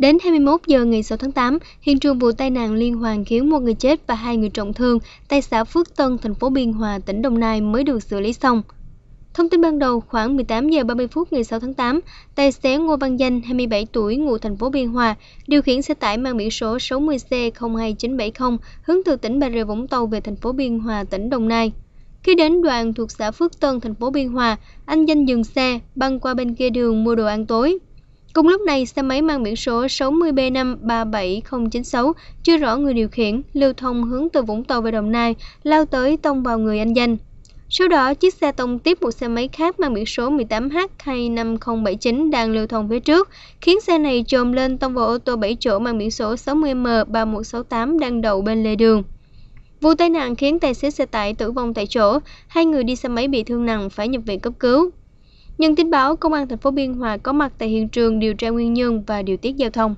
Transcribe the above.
Đến 21 giờ ngày 6 tháng 8, hiện trường vụ tai nạn liên hoàn khiến một người chết và hai người trọng thương tại xã Phước Tân, thành phố Biên Hòa, tỉnh Đồng Nai mới được xử lý xong. Thông tin ban đầu, khoảng 18 giờ 30 phút ngày 6 tháng 8, tài xế Ngô Văn Danh, 27 tuổi, ngụ thành phố Biên Hòa, điều khiển xe tải mang biển số 60C02970 hướng từ tỉnh Bà Rịa Vũng Tàu về thành phố Biên Hòa, tỉnh Đồng Nai. Khi đến đoạn thuộc xã Phước Tân, thành phố Biên Hòa, anh Danh dừng xe, băng qua bên kia đường mua đồ ăn tối Cùng lúc này, xe máy mang biển số 60 b 537096 chưa rõ người điều khiển, lưu thông hướng từ Vũng Tàu về Đồng Nai, lao tới tông vào người anh Danh. Sau đó, chiếc xe tông tiếp một xe máy khác mang biển số 18H25079 đang lưu thông phía trước, khiến xe này trồm lên tông vào ô tô 7 chỗ mang biển số 60M3168 đang đậu bên lề đường. Vụ tai nạn khiến tài xế xe tải tử vong tại chỗ, hai người đi xe máy bị thương nặng phải nhập viện cấp cứu. Nhân tin báo, Công an thành phố Biên Hòa có mặt tại hiện trường điều tra nguyên nhân và điều tiết giao thông.